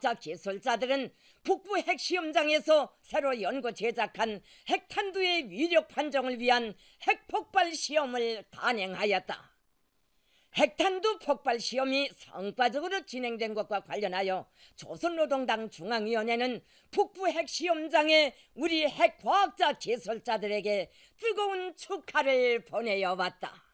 자 기술자들은 북부 핵시험장에서 새로 연구 제작한 핵탄두의 위력 판정을 위한 핵폭발 시험을 단행하였다. 핵탄두 폭발 시험이 성과적으로 진행된 것과 관련하여 조선노동당 중앙위원회는 북부 핵시험장에 우리 핵과학자 기술자들에게 뜨거운 축하를 보내어 왔다.